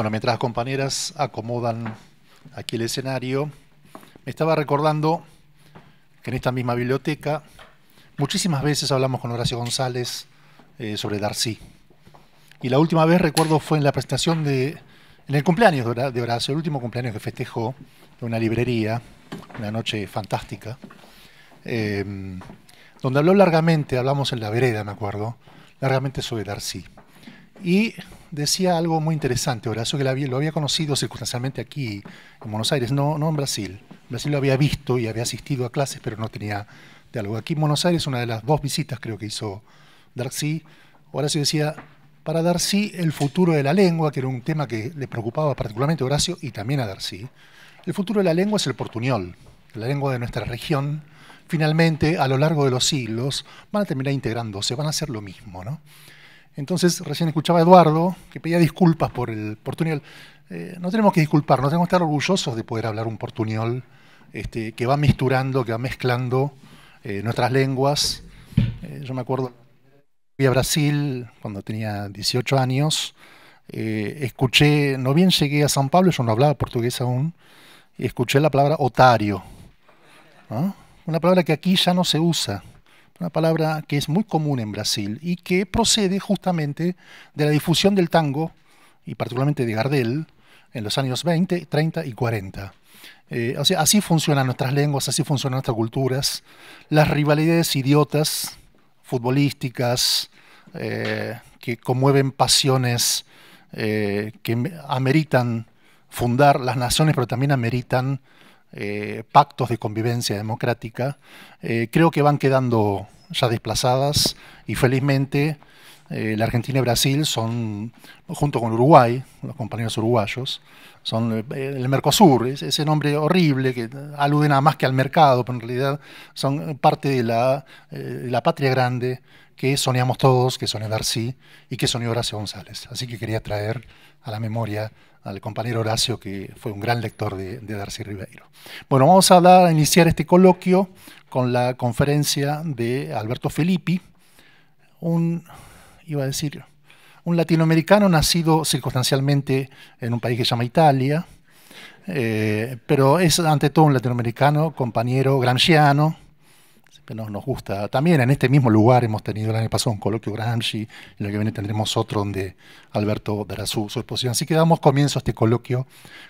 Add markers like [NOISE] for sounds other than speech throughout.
Bueno, mientras las compañeras acomodan aquí el escenario, me estaba recordando que en esta misma biblioteca muchísimas veces hablamos con Horacio González eh, sobre Darcy. Y la última vez, recuerdo, fue en la presentación de, en el cumpleaños de Horacio, el último cumpleaños que festejó en una librería, una noche fantástica, eh, donde habló largamente, hablamos en la vereda, me acuerdo, largamente sobre Darcy. Y decía algo muy interesante, Horacio, que lo había conocido circunstancialmente aquí, en Buenos Aires, no, no en Brasil. Brasil lo había visto y había asistido a clases, pero no tenía diálogo. Aquí en Buenos Aires, una de las dos visitas creo que hizo Darcy, Horacio decía, para Darcy, el futuro de la lengua, que era un tema que le preocupaba particularmente a Horacio y también a Darcy, el futuro de la lengua es el portuñol, la lengua de nuestra región. Finalmente, a lo largo de los siglos, van a terminar integrándose, van a hacer lo mismo, ¿no? Entonces, recién escuchaba a Eduardo que pedía disculpas por el portuñol. Eh, no tenemos que disculpar, no tenemos que estar orgullosos de poder hablar un portuñol este, que va misturando, que va mezclando eh, nuestras lenguas. Eh, yo me acuerdo, fui a Brasil cuando tenía 18 años, escuché, no bien llegué a San Pablo, yo no hablaba portugués aún, y escuché la palabra otario, una palabra que aquí ya no se usa una palabra que es muy común en Brasil y que procede justamente de la difusión del tango, y particularmente de Gardel, en los años 20, 30 y 40. Eh, sea, así funcionan nuestras lenguas, así funcionan nuestras culturas. Las rivalidades idiotas, futbolísticas, eh, que conmueven pasiones, eh, que ameritan fundar las naciones, pero también ameritan eh, pactos de convivencia democrática, eh, creo que van quedando ya desplazadas y felizmente eh, la Argentina y Brasil son, junto con Uruguay, los compañeros uruguayos, son el Mercosur, ese nombre horrible que alude nada más que al mercado, pero en realidad son parte de la patria grande que soñamos todos, que soñó Darcy y que soñó Horacio González. Así que quería traer a la memoria al compañero Horacio, que fue un gran lector de, Darcy Ribeiro. Bueno, vamos a, a iniciar este coloquio con la conferencia de Alberto Filippi, un, iba a decir, un latinoamericano nacido circunstancialmente en un país que se llama Italia, eh, pero es ante todo un latinoamericano, compañero gramsciano, nos, gusta. También en este mismo lugar hemos tenido el año pasado un coloquio Gramsci, y el que viene tendremos otro donde Alberto dará su, exposición. Así que damos comienzo a este coloquio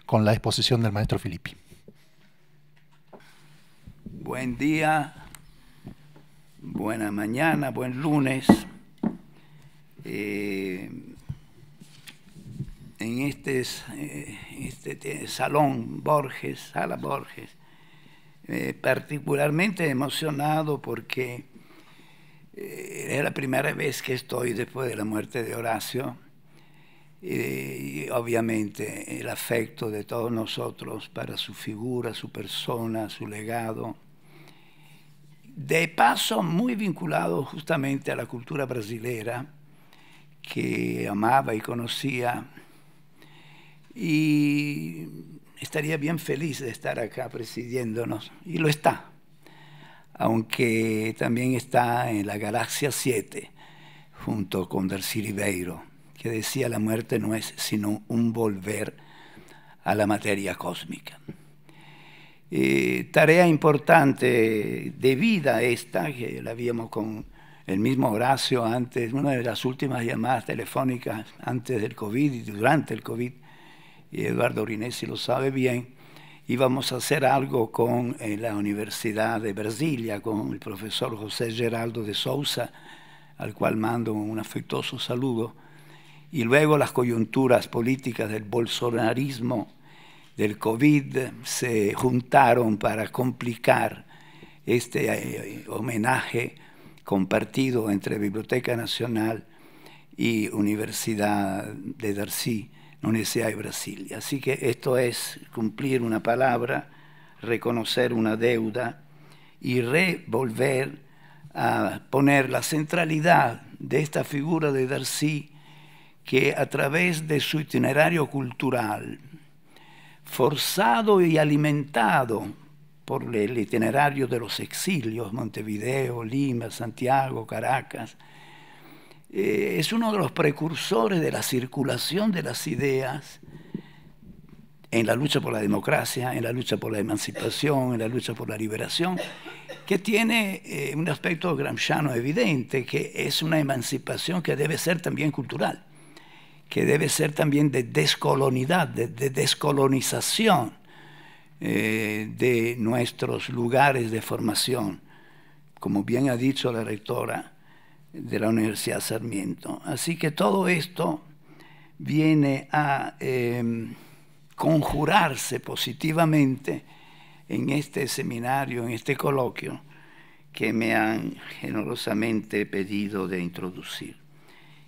con la exposición del maestro Filippi. Buen día, buena mañana, buen lunes. Eh, en este, eh, este salón Borges, Sala Borges, eh, particularmente emocionado porque es eh, la primera vez que estoy después de la muerte de Horacio eh, y obviamente el afecto de todos nosotros para su figura, su persona, su legado. De paso, muy vinculado justamente a la cultura brasilera que amaba y conocía. Y estaría bien feliz de estar acá presidiéndonos, y lo está, aunque también está en la galaxia 7, junto con Darcy Ribeiro, que decía la muerte no es sino un volver a la materia cósmica. Eh, tarea importante de vida esta, que la vimos con el mismo Horacio antes, una de las últimas llamadas telefónicas antes del COVID y durante el COVID, y Eduardo Rinesi lo sabe bien, íbamos a hacer algo con eh, la Universidad de Brasilia, con el profesor José Geraldo de Sousa, al cual mando un afectuoso saludo, y luego las coyunturas políticas del bolsonarismo, del COVID, se juntaron para complicar este eh, homenaje compartido entre Biblioteca Nacional y Universidad de Darcy de Brasilia. Así que esto es cumplir una palabra, reconocer una deuda y revolver a poner la centralidad de esta figura de Darcy que a través de su itinerario cultural, forzado y alimentado por el itinerario de los exilios, Montevideo, Lima, Santiago, Caracas, eh, es uno de los precursores de la circulación de las ideas en la lucha por la democracia, en la lucha por la emancipación, en la lucha por la liberación, que tiene eh, un aspecto gramsciano evidente, que es una emancipación que debe ser también cultural, que debe ser también de descolonidad, de, descolonización eh, de nuestros lugares de formación. Como bien ha dicho la rectora, de la Universidad Sarmiento. Así que todo esto viene a em, conjurarse positivamente en este seminario, en este coloquio que me han generosamente pedido de introducir.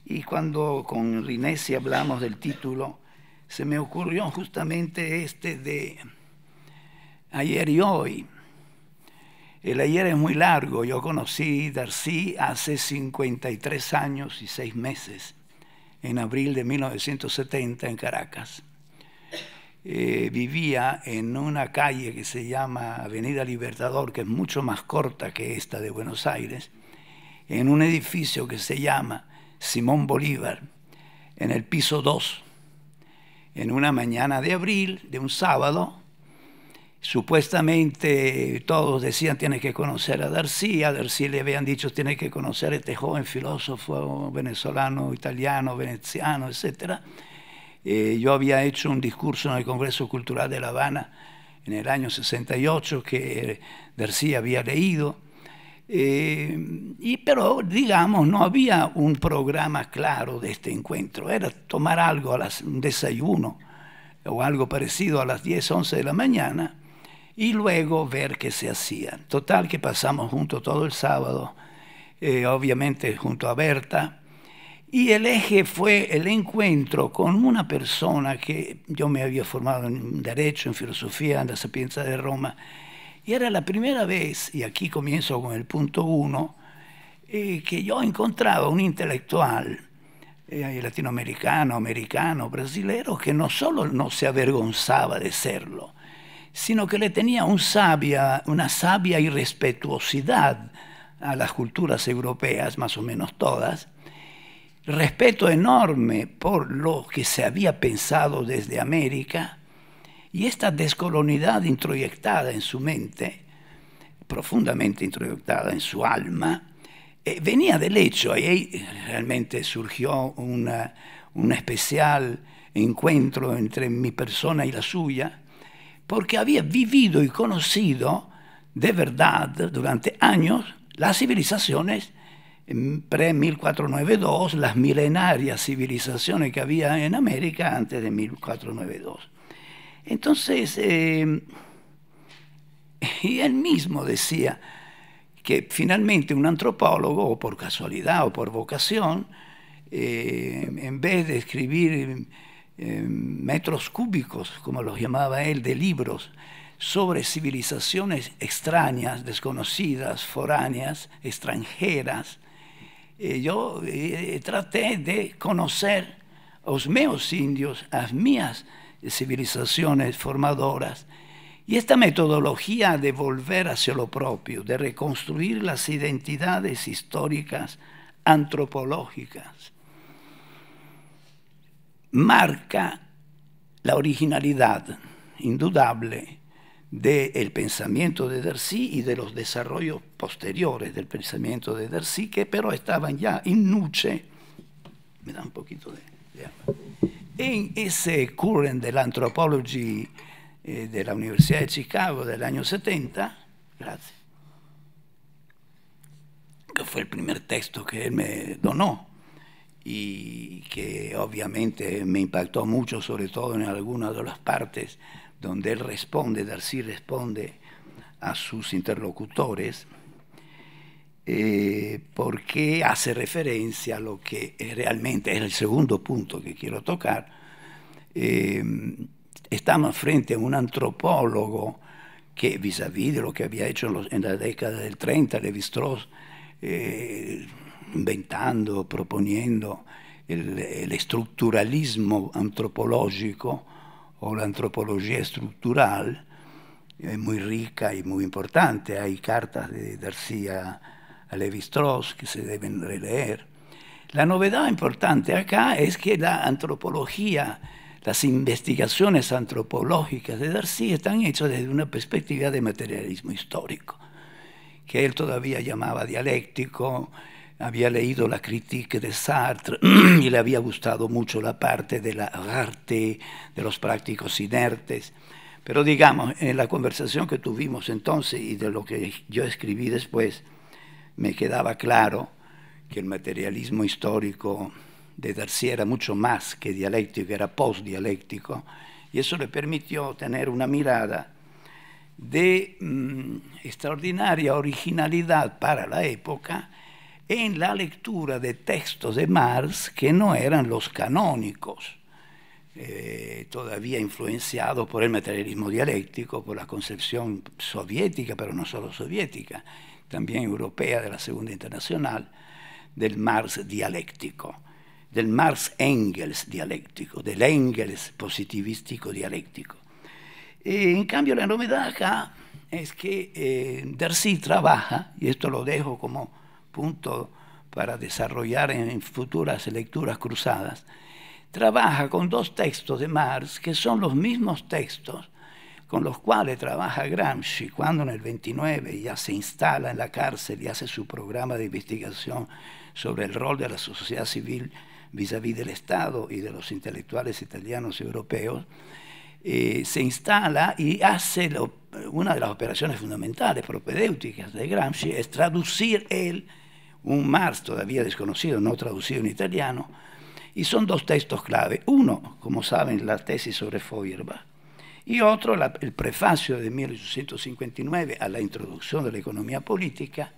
Y cuando con Rinesi hablamos del título, se me ocurrió justamente este de ayer y hoy, el ayer es muy largo. Yo conocí Darcy hace 53 años y 6 meses, en abril de 1970 en Caracas. Eh, vivía en una calle que se llama Avenida Libertador, que es mucho más corta que esta de Buenos Aires, en un edificio que se llama Simón Bolívar, en el piso 2. En una mañana de abril, de un sábado, Supuestamente todos decían tienes que conocer a Darcy, a Darcy le habían dicho tienes que conocer a este joven filósofo venezolano, italiano, veneciano, etc. Eh, yo había hecho un discurso en el Congreso Cultural de La Habana en el año 68 que Darcy había leído, eh, pero digamos no había un programa claro de este encuentro, era tomar algo, a las, un desayuno o algo parecido a las 10, 11 de la mañana y luego ver qué se hacían. Total que pasamos junto todo el sábado, eh, obviamente junto a Berta, y el eje fue el encuentro con una persona que yo me había formado en Derecho, en Filosofía, en la Sapienza de Roma, y era la primera vez, y aquí comienzo con el punto uno, eh, que yo encontraba un intelectual eh, latinoamericano, americano, brasilero, que no solo no se avergonzaba de serlo, sino que le tenía un sabia, una sabia irrespetuosidad a las culturas europeas, más o menos todas, respeto enorme por lo que se había pensado desde América y esta descolonidad introyectada en su mente, profundamente introyectada en su alma, eh, venía del hecho, y ahí realmente surgió un especial encuentro entre mi persona y la suya, porque había vivido y conocido de verdad durante años las civilizaciones pre-1492, las milenarias civilizaciones que había en América antes de 1492. Entonces, eh, [LAUGHS] y él mismo decía que finalmente un antropólogo, o por casualidad o por vocación, eh, en vez de escribir eh, metros cúbicos, como lo llamaba él, de libros sobre civilizaciones extrañas, desconocidas, foráneas, extranjeras. Eh, yo eh, traté de conocer los meos indios, las mías civilizaciones formadoras. Y esta metodología de volver hacia lo propio, de reconstruir las identidades históricas antropológicas, marca la originalidad indudable del pensamiento de Darcy y de los desarrollos posteriores del pensamiento de Dersi que pero estaban ya en Nuche, me da un poquito de, en ese current de la Anthropology eh, de la Universidad de Chicago del año 70, gracias, que fue el primer texto que él me donó y que obviamente me impactó mucho, sobre todo en algunas de las partes donde él responde, Darcy responde a sus interlocutores, eh, porque hace referencia a lo que realmente es el segundo punto que quiero tocar. Eh, estamos frente a un antropólogo que vis a vis de lo que había hecho en, la década del 30, Levi Strauss, inventando, proponiendo el, estructuralismo antropológico o la antropología estructural, es muy rica y muy importante. Hay cartas de García a Levi-Strauss que se deben releer. La novedad importante acá es que la antropología, las investigaciones antropológicas de Darcía están hechas desde una perspectiva de materialismo histórico, que él todavía llamaba dialéctico, había leído la crítica de Sartre [CLEARS THROAT] y le había gustado mucho la parte de la arte, de los prácticos inertes. Pero digamos, en la conversación que tuvimos entonces y de lo que yo escribí después, me quedaba claro que el materialismo histórico de Darcy era mucho más que dialéctico, era post-dialéctico, y eso le permitió tener una mirada de mm, extraordinaria originalidad para la época en la lectura de textos de Marx que no eran los canónicos, eh, todavía influenciados por el materialismo dialéctico, por la concepción soviética, pero no solo soviética, también europea de la Segunda Internacional, del Marx dialéctico, del Marx Engels dialéctico, del Engels positivístico dialéctico. Eh, en cambio, la novedad acá es que eh, Darcy trabaja, y esto lo dejo como punto para desarrollar en futuras lecturas cruzadas, trabaja con dos textos de Marx que son los mismos textos con los cuales trabaja Gramsci cuando en el 29 ya se instala en la cárcel y hace su programa de investigación sobre el rol de la sociedad civil vis-à-vis del Estado y de los intelectuales italianos y europeos, eh, se instala y hace una de las operaciones fundamentales propedéuticas de Gramsci, es traducir él un Marx todavía desconocido, no traducido en italiano, y son dos textos clave. Uno, como saben, la tesis sobre Feuerbach, y otro, el prefacio de 1859 a la introducción de la economía política,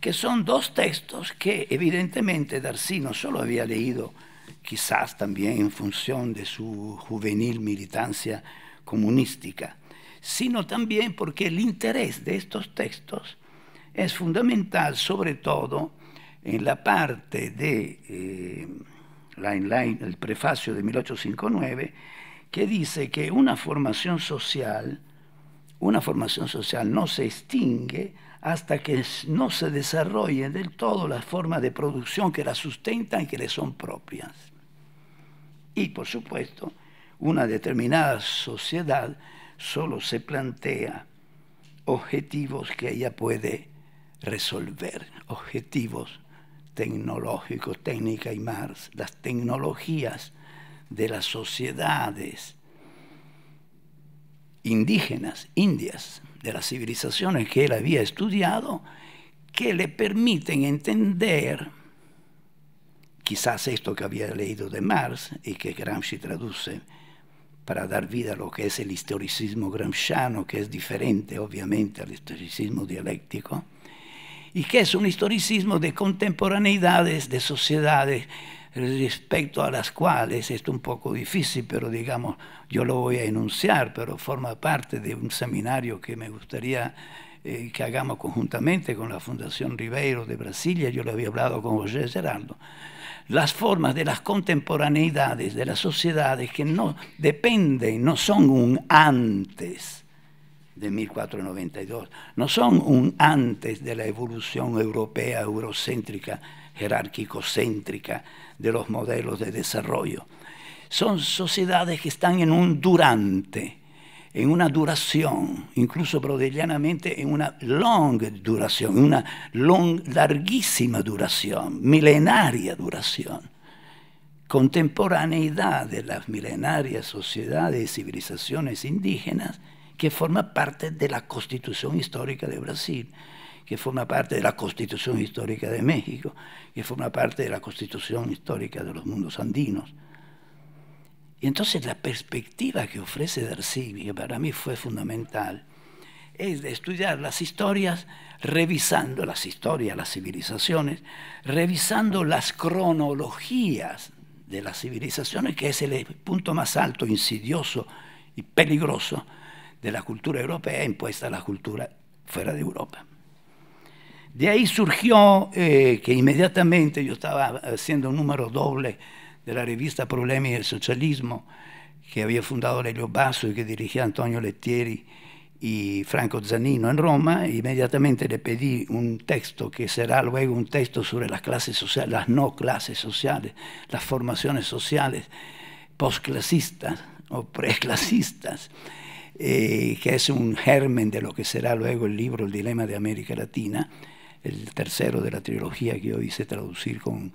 que son dos textos que evidentemente Darcy no solo había leído, quizás también en función de su juvenil militancia comunística, sino también porque el interés de estos textos es fundamental sobre todo en la parte de eh, el prefacio de 1859, que dice que una formación social, una formación social no se extingue hasta que no se desarrolle del todo las formas de producción que la sustentan y que le son propias. Y por supuesto, una determinada sociedad solo se plantea objetivos que ella puede resolver objetivos tecnológicos, técnica y más, las tecnologías de las sociedades indígenas, indias, de las civilizaciones que él había estudiado, que le permiten entender quizás esto que había leído de Marx y que Gramsci traduce para dar vida a lo que es el historicismo gramsciano, que es diferente obviamente al historicismo dialéctico, y que es un historicismo de contemporaneidades, de sociedades respecto a las cuales, esto un poco difícil, pero digamos, yo lo voy a enunciar, pero forma parte de un seminario que me gustaría eh, que hagamos conjuntamente con la Fundación Ribeiro de Brasilia, yo lo había hablado con José Gerardo, las formas de las contemporaneidades, de las sociedades que no dependen, no son un antes, de 1492. No son un antes de la evolución europea, eurocéntrica, jerárquico-céntrica de los modelos de desarrollo. Son sociedades que están en un durante, en una duración, incluso broderianamente en una long duración, una long, larguísima duración, milenaria duración. Contemporaneidad de las milenarias sociedades y civilizaciones indígenas que forma parte de la Constitución Histórica de Brasil, que forma parte de la Constitución Histórica de México, que forma parte de la Constitución Histórica de los mundos andinos. Y entonces la perspectiva que ofrece Darcy, que para mí fue fundamental, es de estudiar las historias, revisando las historias, las civilizaciones, revisando las cronologías de las civilizaciones, que es el punto más alto, insidioso y peligroso de la cultura europea impuesta a la cultura fuera de Europa. De ahí surgió eh, que inmediatamente yo estaba haciendo un número doble de la revista Problemi y el Socialismo, que había fundado Lelio Basso y que dirigía Antonio Lettieri y Franco Zanino en Roma, inmediatamente le pedí un texto que será luego un texto sobre las clases sociales, las no clases sociales, las formaciones sociales posclasistas o preclasistas. Eh, que es un germen de lo que será luego el libro El Dilema de América Latina, el tercero de la trilogía que yo hice traducir con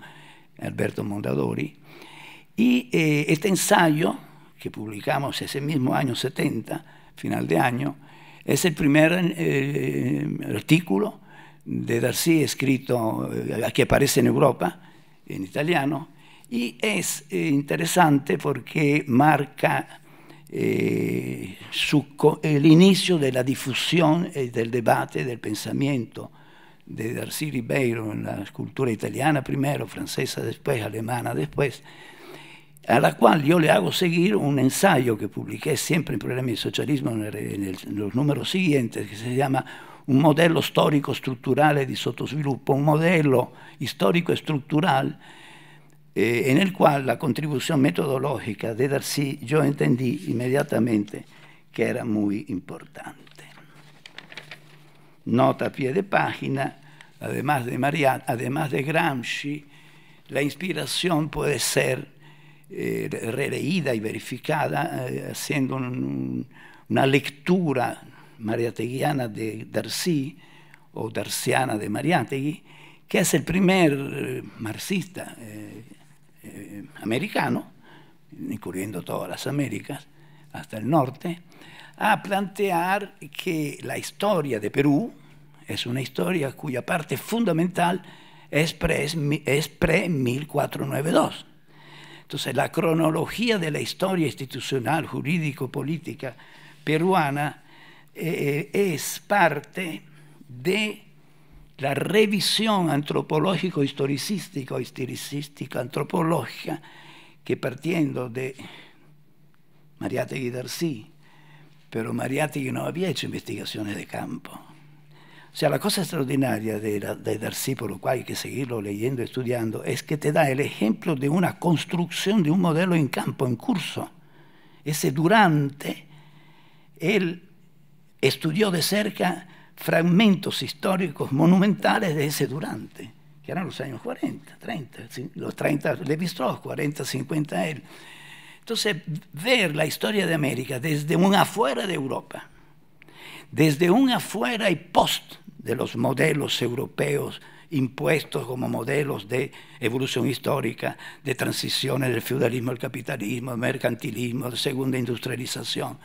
Alberto Mondadori. Y eh, este ensayo, que publicamos ese mismo año 70, final de año, es el primer eh, artículo de Darcy escrito, que aparece en Europa, en italiano, y es interesante porque marca eh, el inicio de la difusión eh, del debate del pensamiento de Darcy Ribeiro en la cultura italiana primero, francesa después, alemana después, a la cual yo le hago seguir un ensayo que publiqué siempre en programa de Socialismo en, los números siguientes, que se llama Un modelo histórico estructural de sottosviluppo, un modelo histórico estructural eh, en el cual la contribución metodológica de Darcy yo entendí inmediatamente que era muy importante. Nota a pie de página, además de además de Gramsci, la inspiración puede ser eh, releída y verificada eh, haciendo una lectura mariateguiana de Darcy o darciana de Mariategui, que es el primer marxista. Eh, americano, incluyendo todas las Américas, hasta el norte, a plantear que la historia de Perú es una historia cuya parte fundamental es pre-1492. Entonces, la cronología de la historia institucional, jurídico-política peruana eh, eh, es parte de la revisión antropológico historicístico o antropológica que partiendo de Mariátegui Darcy, pero Mariátegui no había hecho investigaciones de campo. O sea, la cosa extraordinaria de, de Darcy, por lo cual hay que seguirlo leyendo, estudiando, es que te da el ejemplo de una construcción de un modelo en campo, en curso. Ese durante, él estudió de cerca fragmentos históricos monumentales de ese durante, que eran los años 40, 30, los 30 Levi-Strauss, 40, 50 él. Entonces, ver la historia de América desde un afuera de Europa, desde un afuera y post de los modelos europeos impuestos como modelos de evolución histórica, de transiciones del feudalismo al capitalismo, del mercantilismo, de segunda industrialización.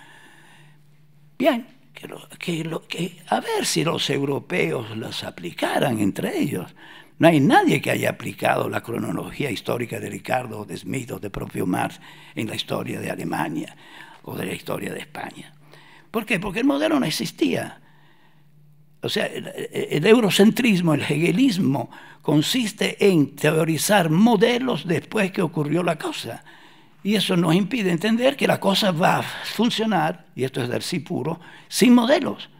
Bien, que, lo, que, a ver si los europeos las aplicaran entre ellos. No hay nadie que haya aplicado la cronología histórica de Ricardo, de Smith o de propio Marx en la historia de Alemania o de la historia de España. ¿Por qué? Porque el modelo no existía. O sea, el eurocentrismo, el hegelismo, consiste en teorizar modelos después que ocurrió la cosa. Y eso nos impide entender que la cosa va a funcionar, y esto es dar sí puro, sin modelos.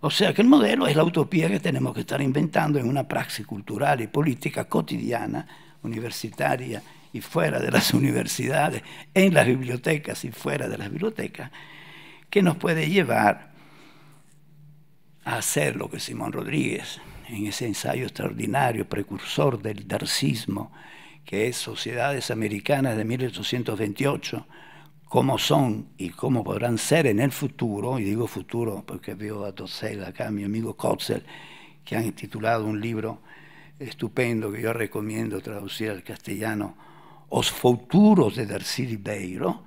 O sea que el modelo es la utopía que tenemos que estar inventando en una praxis cultural y política cotidiana, universitaria y fuera de las [LAUGHS] universidades, en las bibliotecas y fuera de las bibliotecas, que nos puede llevar a hacer lo que Simón Rodríguez, en ese ensayo extraordinario, precursor del darcismo, que es Sociedades Americanas de 1828, cómo son y cómo podrán ser en el futuro, y digo futuro porque veo a Tocel acá, mi amigo Kotzel, que han titulado un libro estupendo que yo recomiendo traducir al castellano, Os Futuros de Darcy Ribeiro,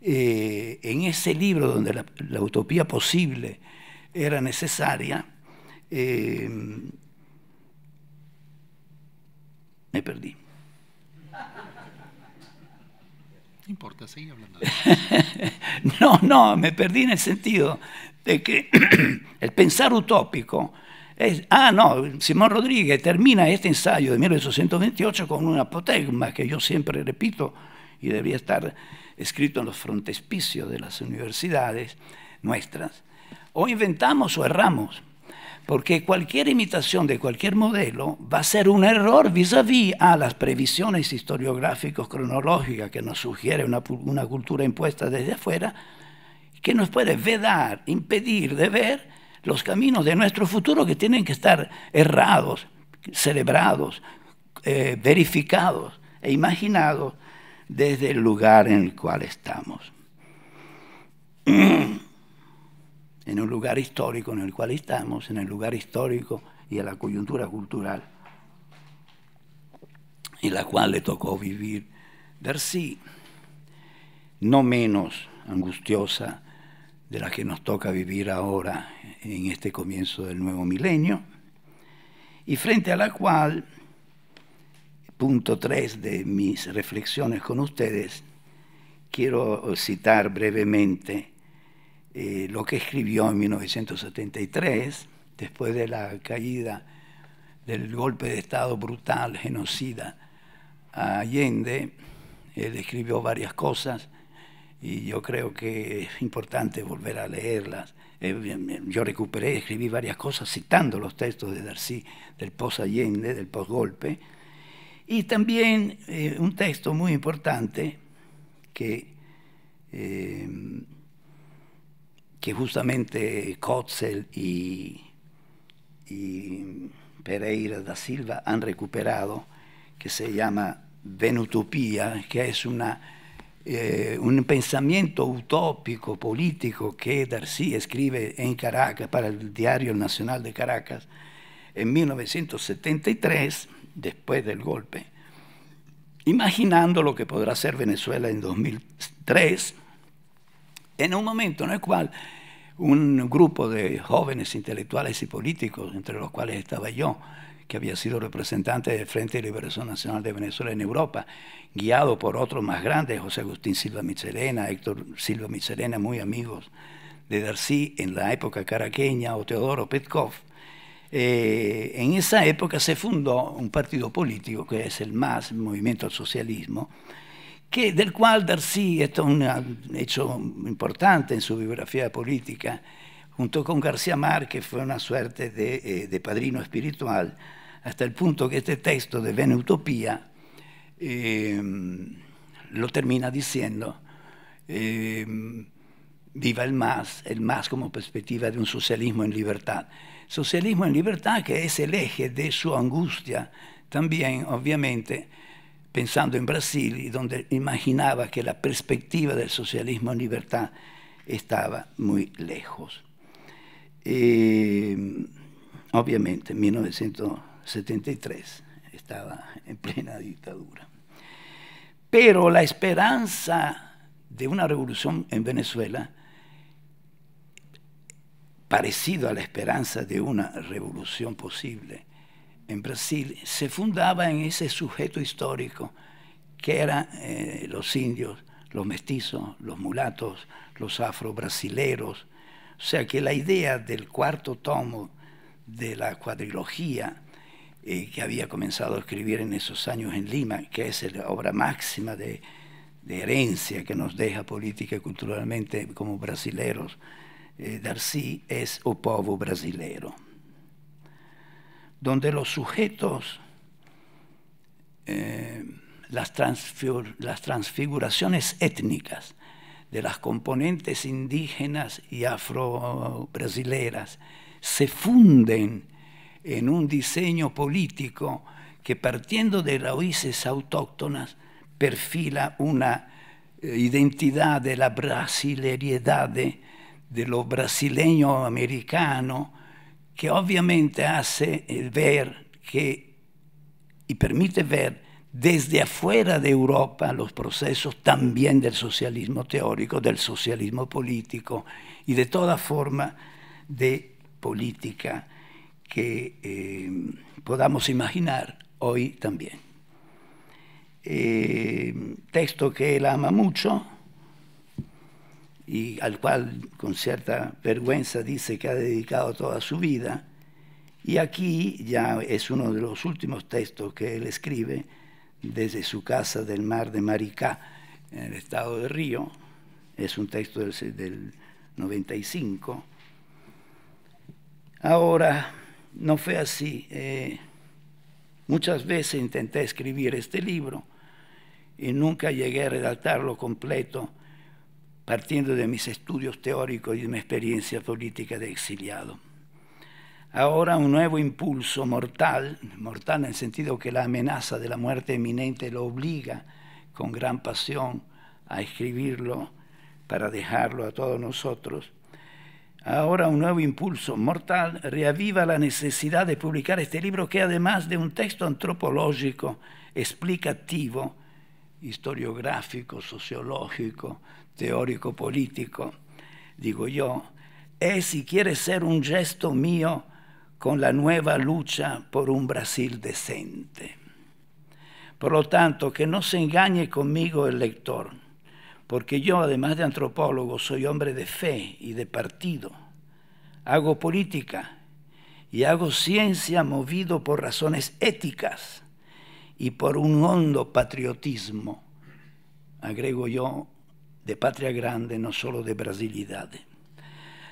eh, en ese libro donde la, utopía posible era necesaria, eh, me perdí. No importa, hablando. [LAUGHS] no, no, me perdí en el sentido de que [CLEARS THROAT] el pensar utópico es, ah, no, Simón Rodríguez termina este ensayo de 1828 con un apotegma que yo siempre repito y debería estar escrito en los frontespicios de las universidades nuestras. O inventamos o erramos porque cualquier imitación de cualquier modelo va a ser un error vis a vis a las previsiones historiográficas cronológicas que nos sugiere una, cultura impuesta desde afuera, que nos puede vedar, impedir de ver los caminos de nuestro futuro que tienen que estar errados, celebrados, eh, verificados e imaginados desde el lugar en el cual estamos. [CLEARS THROAT] en el lugar histórico en el cual estamos, en el lugar histórico y a la coyuntura cultural en la cual le tocó vivir, Darcy, no menos angustiosa de la que nos toca vivir ahora en este comienzo del nuevo milenio, y frente a la cual, punto tres de mis reflexiones con ustedes, quiero citar brevemente eh, lo que escribió en 1973, después de la caída del golpe de Estado brutal, genocida a Allende, él escribió varias cosas y yo creo que es importante volver a leerlas. Eh, yo recuperé, escribí varias cosas citando los textos de Darcy del pos allende del post-golpe, y también eh, un texto muy importante que que justamente Kotzel y, Pereira da Silva han recuperado, que se llama Venutopía, que es una, eh, un pensamiento utópico político que Darcy escribe en Caracas para el Diario Nacional de Caracas en 1973, después del golpe, imaginando lo que podrá ser Venezuela en 2003 en un momento en el cual un grupo de jóvenes intelectuales y políticos, entre los cuales estaba yo, que había sido representante del Frente de Liberación Nacional de Venezuela en Europa, guiado por otros más grandes, José Agustín Silva Michelena, Héctor Silva Michelena, muy amigos de Darcy en la época caraqueña, o Teodoro Petkov. Eh, en esa época se fundó un partido político que es el MAS, Movimiento al Socialismo, del cual Darcy, esto es un ah, hecho importante en su biografía política, junto con García Márquez fue una suerte de, eh, padrino espiritual, hasta el punto que este texto de Ven Utopía em, lo termina diciendo, em, viva el más, el más como perspectiva de un socialismo en libertad. Socialismo en libertad que es el eje de su angustia también, obviamente, pensando en Brasil y donde imaginaba que la perspectiva del socialismo en libertad estaba muy lejos. Eh, obviamente, en 1973 estaba en plena dictadura. Pero la esperanza de una revolución en Venezuela, parecido a la esperanza de una revolución posible en Brasil se fundaba en ese sujeto histórico que eran eh, los indios, los mestizos, los mulatos, los afro-brasileros. O sea que la idea del cuarto tomo de la cuadrilogía eh, que había comenzado a escribir en esos años en Lima, que es la obra máxima de, herencia que nos deja política y culturalmente como brasileros, eh, Darcy, es O Povo Brasileiro donde los sujetos, eh, las, transfiguraciones étnicas de las componentes indígenas y afro-brasileras se funden en un diseño político que partiendo de raíces autóctonas perfila una eh, identidad de la brasileriedad, de lo brasileño americano, que obviamente hace eh, ver que, y permite ver desde afuera de Europa los procesos también del socialismo teórico, del socialismo político y de toda forma de política que eh, podamos imaginar hoy también. Eh, texto que él ama mucho, y al cual con cierta vergüenza dice que ha dedicado toda su vida. Y aquí ya es uno de los últimos textos que él escribe desde su casa del mar de Maricá, en el estado de Río. Es un texto del, 95. Ahora, no fue así. Eh, muchas veces intenté escribir este libro y nunca llegué a redactarlo completo partiendo de mis estudios teóricos y de mi experiencia política de exiliado. Ahora un nuevo impulso mortal, mortal en el sentido que la amenaza de la muerte eminente lo obliga con gran pasión a escribirlo para dejarlo a todos nosotros, ahora un nuevo impulso mortal reaviva la necesidad de publicar este libro que además de un texto antropológico, explicativo, historiográfico, sociológico, teórico político, digo yo, es si quiere ser un gesto mío con la nueva lucha por un Brasil decente. Por lo tanto, que no se engañe conmigo el lector, porque yo, además de antropólogo, soy hombre de fe y de partido. Hago política y hago ciencia movido por razones éticas y por un hondo patriotismo, agrego yo de patria grande, no solo de brasilidad.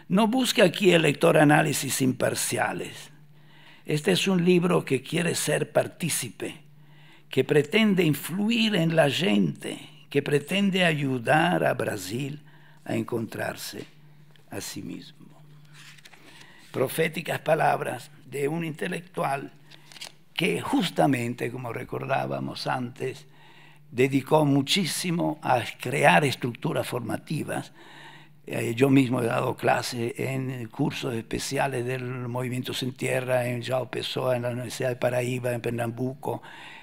No busque aquí el lector análisis imparciales. Este es un libro que quiere ser partícipe, que pretende influir en la gente, que pretende ayudar a Brasil a encontrarse a sí mismo. Proféticas palabras de un intelectual que justamente, como recordábamos antes, dedicó muchísimo a crear estructuras formativas. Eh, yo mismo he dado clases en cursos especiales del Movimiento Sin Tierra, en Jao Pessoa, en la Universidad de Paraíba, en Pernambuco,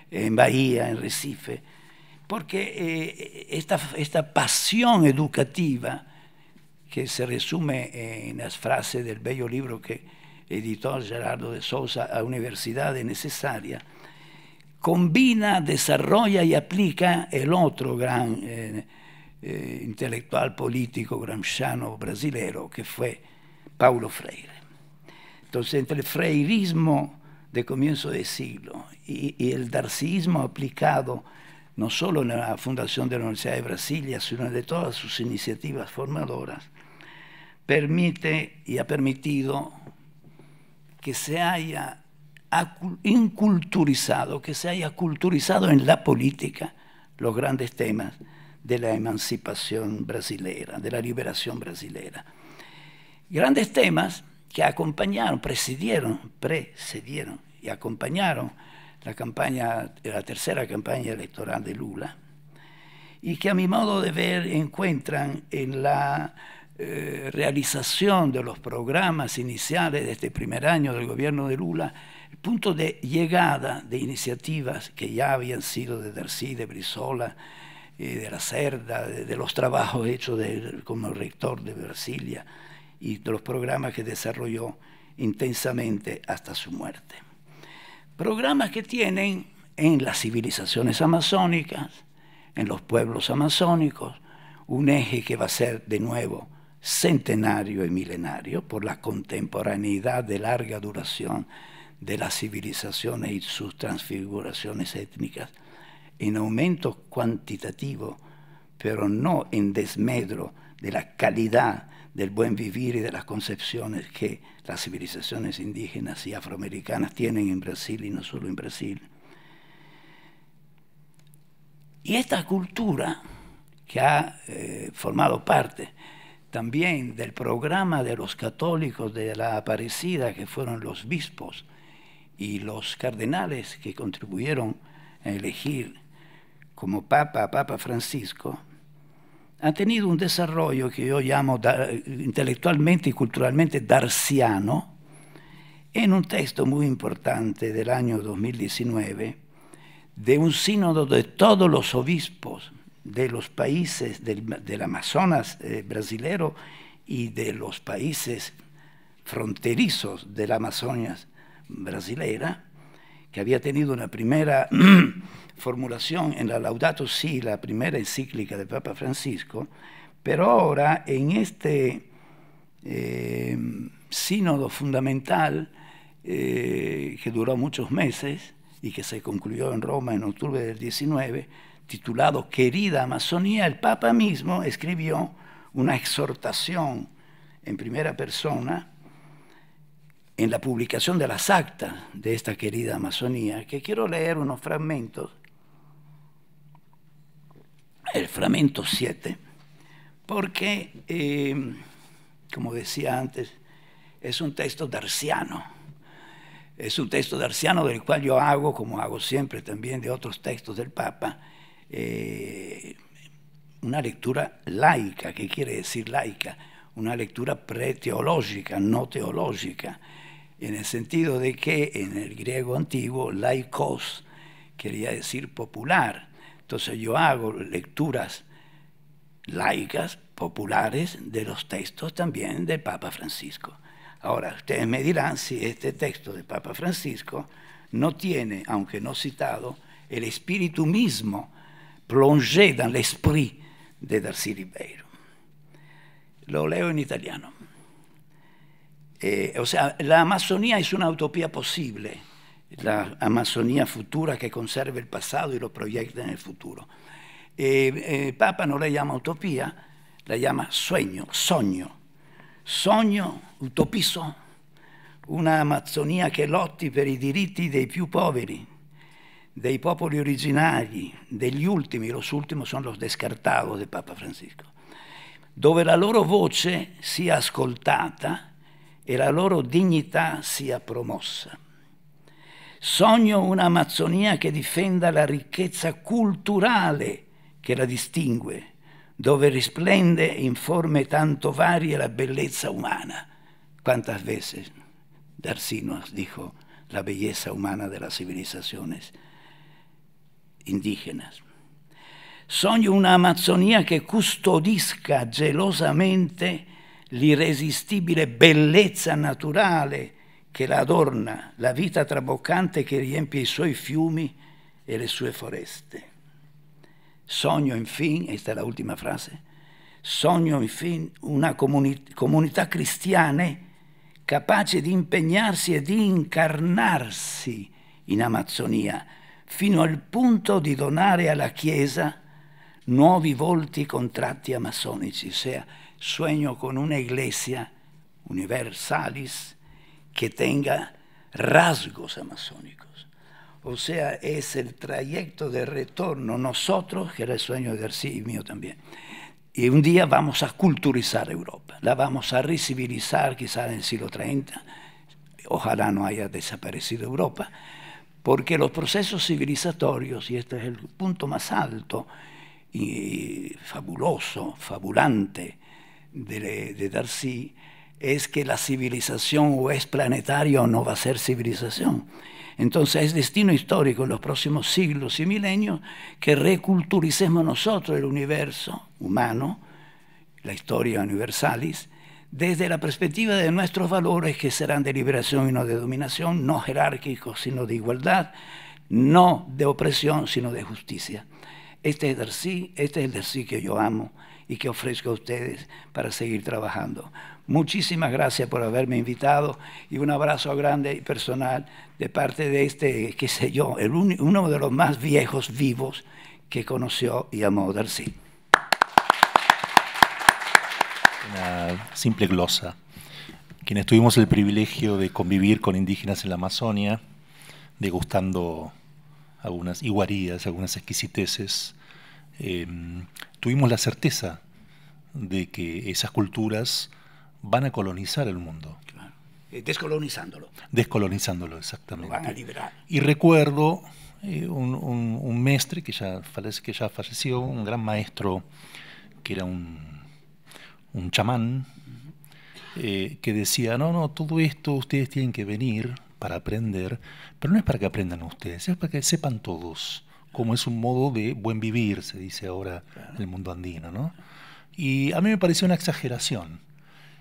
en Bahía, en Recife, porque eh, esta, pasión educativa que se resume en las frases del bello libro que editó Gerardo de Sousa, a Universidad es Necesaria, combina, desarrolla y aplica el otro gran eh, eh, intelectual político gramsciano brasilero, que fue Paulo Freire. Entonces, entre el freirismo de comienzo de siglo y, el darcismo aplicado no solo en la fundación de la Universidad de Brasilia, sino en todas sus iniciativas formadoras, permite y ha permitido que se haya inculturizado, que se haya culturizado en la política los grandes temas de la emancipación brasilera, de la liberación brasilera. Grandes temas que acompañaron, presidieron, precedieron y acompañaron la campaña, la tercera campaña electoral de Lula, y que a mi modo de ver encuentran en la eh, realización de los programas iniciales de este primer año del gobierno de Lula el punto de llegada de iniciativas que ya habían sido de Darcy, de Brizola, eh, de la Cerda, de, los trabajos hechos como rector de Brasilia y de los programas que desarrolló intensamente hasta su muerte. Programas que tienen en las civilizaciones amazónicas, en los pueblos amazónicos, un eje que va a ser de nuevo centenario y milenario por la contemporaneidad de larga duración de las civilizaciones y sus transfiguraciones étnicas, en aumento cuantitativo, pero no en desmedro de la calidad del buen vivir y de las concepciones que las civilizaciones indígenas y afroamericanas tienen en Brasil y no solo en Brasil. Y esta cultura que ha eh, formado parte también del programa de los católicos de la Aparecida, que fueron los bispos, y los cardenales que contribuyeron a elegir como Papa a Papa Francisco, han tenido un desarrollo que yo llamo intelectualmente y culturalmente darciano, en un texto muy importante del año 2019, de un sínodo de todos los obispos de los países del, Amazonas eh, brasileño y de los países fronterizos del Amazonas, brasilera, que había tenido una primera [CLEARS THROAT] formulación en la Laudato Si, la primera encíclica del Papa Francisco, pero ahora en este eh, sínodo fundamental eh, que duró muchos meses y que se concluyó en Roma en octubre del 19, titulado Querida Amazonía, el Papa mismo escribió una exhortación en primera persona en la publicación de las actas de esta querida Amazonía, que quiero leer unos fragmentos, el fragmento 7, porque, eh, como decía antes, es un texto darciano, es un texto darciano del cual yo hago, como hago siempre también de otros textos del Papa, eh, una lectura laica, ¿qué quiere decir laica? Una lectura preteológica, no teológica en el sentido de que en el griego antiguo laicos quería decir popular. Entonces yo hago lecturas laicas, populares, de los textos también de Papa Francisco. Ahora, ustedes me dirán si este texto de Papa Francisco no tiene, aunque no citado, el espíritu mismo plongé dans l'esprit de Darcy Ribeiro. Lo leo en italiano. Eh, o sea, la Amazonía es una utopía posible, la Amazonía futura que conserva el pasado y lo proyecte en el futuro. Eh, eh, Papa no la llama utopía, la llama sueño, sogno. Sogno utopiso, una Amazzonia che lotti per i diritti dei più poveri, dei popoli originari, degli ultimi, los últimos sono los descartados de Papa Francisco, dove la loro voce sia ascoltata e la loro dignità sia promossa. Sogno un'Amazzonia che difenda la ricchezza culturale che la distingue, dove risplende in forme tanto varie la bellezza umana. Quantas veces Darsino dijo la belleza humana de las civilizaciones indígenas. Sogno una Amazzonia che custodisca gelosamente l'irresistibile bellezza naturale che la adorna, la vita traboccante che riempie i suoi fiumi e le sue foreste. Sogno infine, questa è la ultima frase, sogno infine una comuni comunità cristiana capace di impegnarsi e di incarnarsi in Amazzonia, fino al punto di donare alla Chiesa nuovi volti contratti a massonici, sueño con una iglesia universalis que tenga rasgos amazónicos. O sea, es el trayecto de retorno nosotros, que era el sueño de García y mío también. Y un día vamos a culturizar Europa, la vamos a recivilizar, quizás en el siglo 30, ojalá no haya desaparecido Europa, porque los procesos civilizatorios, y este es el punto más alto y fabuloso, fabulante de, de Darcy es que la civilización o es planetaria o no va a ser civilización. Entonces es destino histórico en los próximos siglos y milenios que reculturicemos nosotros el universo humano, la historia universalis, desde la perspectiva de nuestros valores que serán de liberación y no de dominación, no jerárquicos sino de igualdad, no de opresión sino de justicia. Este es Darcy, este es el Darcy que yo amo y que ofrezco a ustedes para seguir trabajando. Muchísimas gracias por haberme invitado y un abrazo grande y personal de parte de este, qué sé yo, el uno de los más viejos vivos que conoció y amó Darcy. Una simple glosa. Quienes tuvimos el privilegio de convivir con indígenas en la Amazonia, degustando algunas iguarías, algunas exquisiteces, em, tuvimos la certeza de que esas culturas van a colonizar el mundo. Eh, descolonizándolo. Descolonizándolo, exactamente. van a liberar. Y recuerdo eh, un, un, que ya, que ya falleció, un gran maestro que era un, un chamán, eh, que decía, no, no, todo esto ustedes tienen que venir para aprender, pero no es para que aprendan ustedes, es para que sepan todos como es un modo de buen vivir, se dice ahora en el mundo andino. ¿no? Y a mí me pareció una exageración.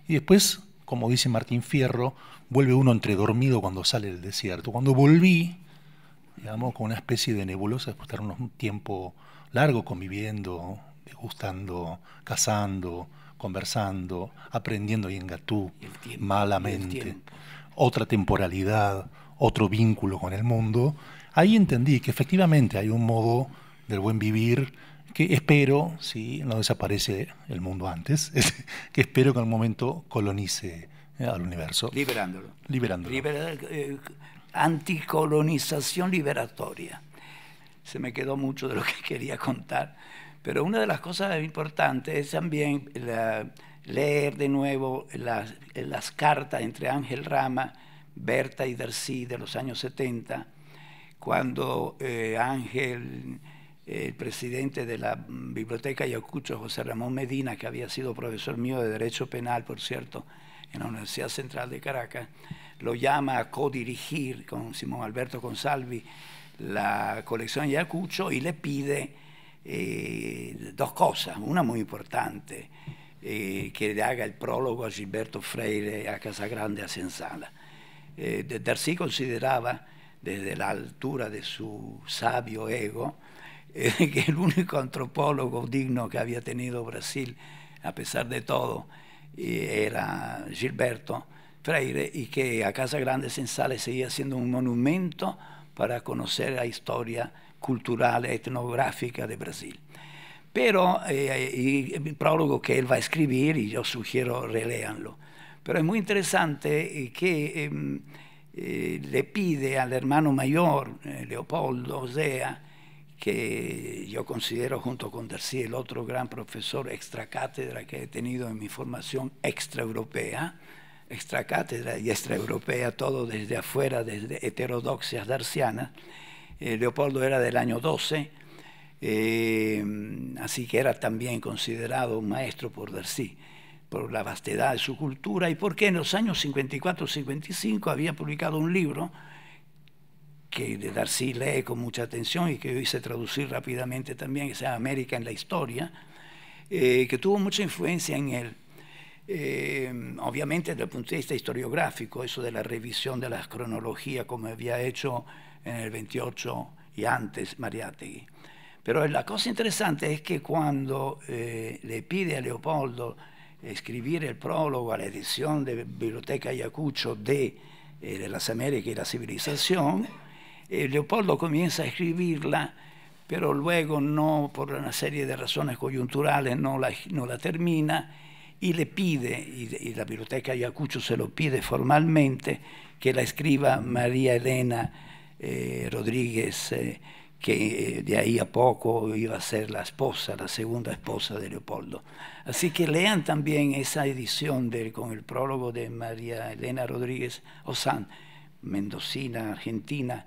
Y después, como dice Martín Fierro, vuelve uno entredormido cuando sale del desierto. Cuando volví, digamos, con una especie de nebulosa, después de un tiempo largo conviviendo, gustando cazando, conversando, aprendiendo y en gatú, malamente, otra temporalidad, otro vínculo con el mundo, Ahí entendí que efectivamente hay un modo del buen vivir que espero, si no desaparece el mundo antes, [LAUGHS] que espero que en algún momento colonice eh, al universo. Liberándolo. Liberándolo. Eh, anticolonización liberatoria. Se me quedó mucho de lo que [LAUGHS] quería contar, pero una de las cosas importantes es también leer de nuevo las, las cartas entre Ángel Rama, Berta y Darcy de los años 70 cuando eh, Ángel, el presidente de la Biblioteca Yacucho José Ramón Medina, que había sido profesor mío de Derecho Penal, por cierto, en la Universidad Central de Caracas, lo llama a codirigir con Simón Alberto Consalvi la colección Yacucho y le pide eh, dos cosas, una muy importante, eh, que le haga el prólogo a Gilberto Freire, a Grande a Censala. Darcy consideraba desde la altura de su sabio ego, [LAUGHS] eh, que el único antropólogo digno que había tenido Brasil, a pesar de todo, era Gilberto Freire, y que a Casa Grande Sensale seguía siendo un monumento para conocer la historia cultural, etnográfica de Brasil. Pero eh, y el prólogo que él va a escribir, y yo sugiero releanlo. Pero es muy interesante eh, que em, eh, le pide al hermano mayor, eh, Leopoldo Osea, que yo considero junto con Darcy el otro gran profesor extracátedra que he tenido en mi formación extraeuropea, extracátedra y extraeuropea, todo desde afuera, desde heterodoxias darcianas. Eh, Leopoldo era del año 12, así que era también considerado un maestro por Darcy por la vastedad de su cultura y porque en los años 54-55 había publicado un libro que de Darcy lee con mucha atención y que yo hice traducir rápidamente también, que se llama América en la Historia, eh, que tuvo mucha influencia en él. Eh, obviamente desde el punto de vista historiográfico, eso de la revisión de las cronologías como había hecho en el 28 y antes Mariátegui. Pero la cosa interesante es que cuando eh, le pide a Leopoldo escribir el prólogo a la edición de Biblioteca Ayacucho de, eh, las Américas y la Civilización, eh, Leopoldo comienza a escribirla, pero luego no, por una serie de razones coyunturales, no la, no la termina y le pide, y, la Biblioteca Ayacucho se lo pide formalmente, que la escriba María Elena eh, Rodríguez que eh, de ahí a poco iba a ser la esposa, la segunda esposa de Leopoldo. Así que lean también esa edición con el prólogo de María Elena Rodríguez Osán, mendocina argentina,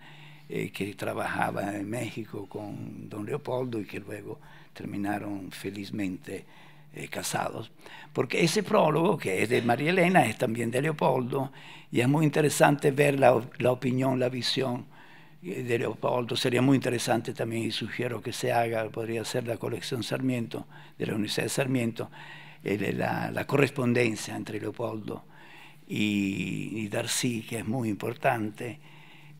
eh, que trabajaba en México con don Leopoldo y que luego terminaron felizmente eh, casados. Porque ese prólogo, que es de María Elena, es también de Leopoldo, y es muy interesante ver la opinión, la visión de Leopoldo, sería muy interesante también y sugiero que se haga, podría ser la colección Sarmiento, de la Universidad de Sarmiento, eh, la, correspondencia entre Leopoldo y, Darcy, que es muy importante.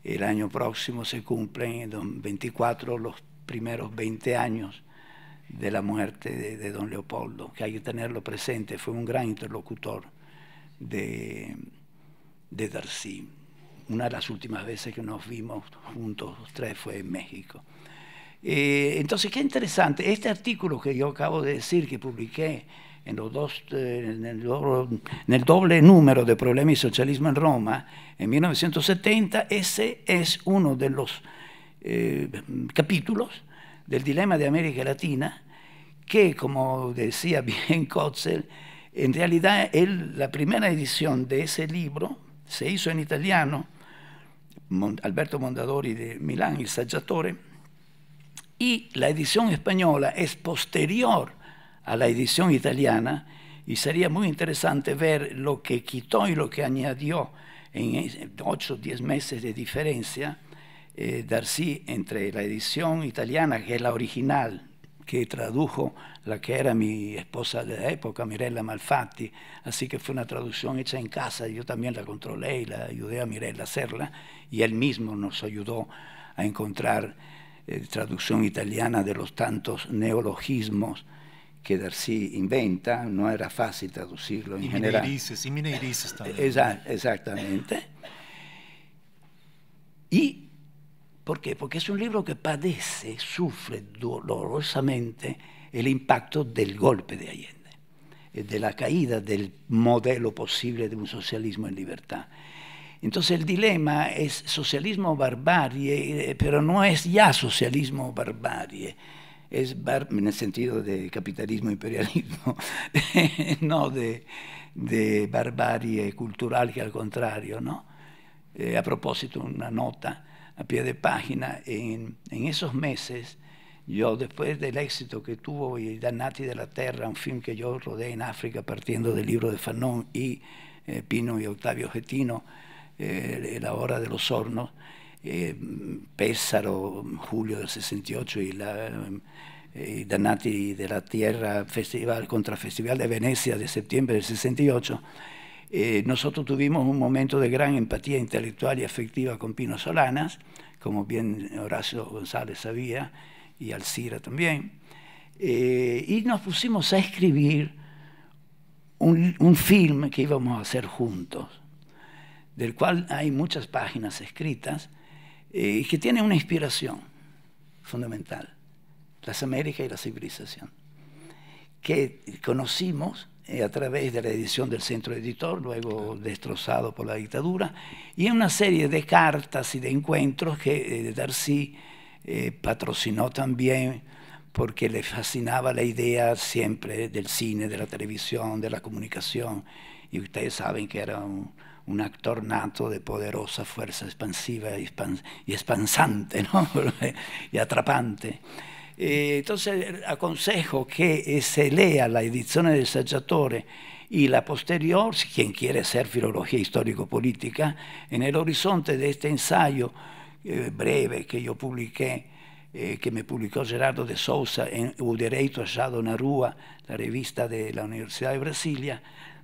El año próximo se cumplen, en eh, 24, los primeros 20 años de la muerte de, don Leopoldo, que hay que tenerlo presente, fue un gran interlocutor de, de Darcy una de las últimas veces que nos vimos juntos los tres fue en México. Eh, entonces, qué interesante, este artículo que yo acabo de decir, que publiqué en, los dos, eh, en el, doble, número de Problema y Socialismo en Roma, en 1970, ese es uno de los eh, capítulos del dilema de América Latina, que, como decía [LAUGHS] bien Kotzel, en realidad la primera edición de ese libro se hizo en italiano Alberto Mondadori de Milán, el saggiatore, y la edición española es posterior a la edición italiana y sería muy interesante ver lo que quitó y lo que añadió en 8 o 10 meses de diferencia dar eh, Darcy entre la edición italiana, que es la original que tradujo la que era mi esposa de la época, Mirella Malfatti, así que fue una traducción hecha en casa, yo también la controlé y la ayudé a Mirella a hacerla, y él mismo nos ayudó a encontrar eh, traducción italiana de los tantos neologismos que Darcy inventa, no era fácil traducirlo en y general. Mineirices, y mineirices también. exactamente. Y ¿Por qué? Porque es un libro que padece, sufre dolorosamente el impacto del golpe de Allende, eh, de la caída del modelo posible de un socialismo en libertad. Entonces el dilema es socialismo barbarie, eh, pero no es ya socialismo barbarie, es en el sentido de capitalismo imperialismo, [LAUGHS] no de, barbarie cultural que al contrario, ¿no? Eh, a propósito, una nota a pie de página, en, esos meses, yo después del éxito que tuvo Danati de la Tierra, un film que yo rodé en África partiendo del libro de Fanon y eh, Pino y Octavio Getino, eh, La Hora de los Hornos, eh, Pésaro, Julio del 68 y Danati de la Tierra, Festival contra Festival de Venecia de septiembre del 68, eh, nosotros tuvimos un momento de gran empatía intelectual y afectiva con Pino Solanas, como bien Horacio González sabía, y Alcira también. Eh, y nos pusimos a escribir un, film que íbamos a hacer juntos, del cual hay muchas páginas escritas, y eh, que tiene una inspiración fundamental, las Américas y la civilización, que conocimos eh, a través de la edición del centro editor, luego destrozado por la dictadura, y una serie de cartas y de encuentros que eh, Darcy eh, patrocinó también porque le fascinaba la idea siempre del cine, de la televisión, de la comunicación, y ustedes saben que era un, actor nato de poderosa fuerza expansiva y, y expansante [LAUGHS] [LAUGHS] y atrapante. Eh, entonces aconsejo que eh, se lea la edición del saggiatore y la posterior, si quien quiere ser filología histórico-política, en el horizonte de este ensayo eh, breve que yo publiqué, que me publicó Gerardo de Sousa en O Derecho Achado na la revista de la Universidad de Brasilia,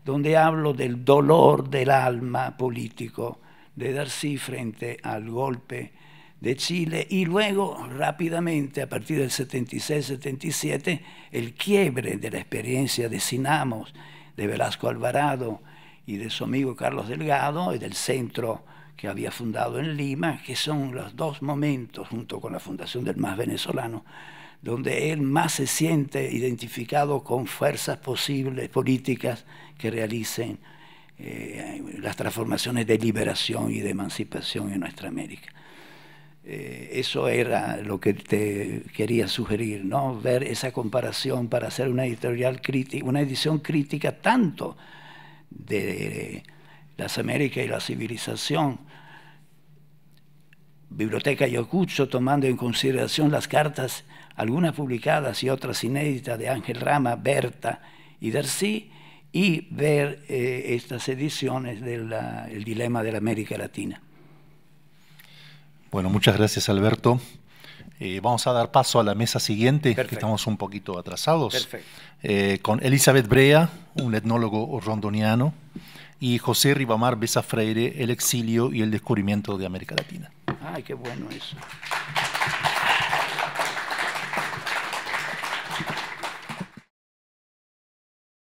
donde hablo del dolor del alma político de Darcy frente al golpe de Chile y luego rápidamente, a partir del 76-77, el quiebre de la experiencia de Sinamos, de Velasco Alvarado y de su amigo Carlos Delgado y del centro que había fundado en Lima, que son los dos momentos, junto con la fundación del más venezolano, donde él más se siente identificado con fuerzas posibles políticas que realicen eh, las transformaciones de liberación y de emancipación en nuestra América. Eh, eso era lo que te quería sugerir, ¿no? Ver esa comparación para hacer una editorial crítica, una edición crítica tanto de las Américas y la civilización. Biblioteca Yocucho, tomando en consideración las cartas, algunas publicadas y otras inéditas, de Ángel Rama, Berta y Darcy, y ver eh, estas ediciones del Dilema de la América Latina. Bueno, muchas gracias Alberto. Eh, vamos a dar paso a la mesa siguiente, que estamos un poquito atrasados, eh, con Elizabeth Brea, un etnólogo rondoniano, y José Ribamar Besa Freire, El exilio y el descubrimiento de América Latina. Ay, qué bueno eso.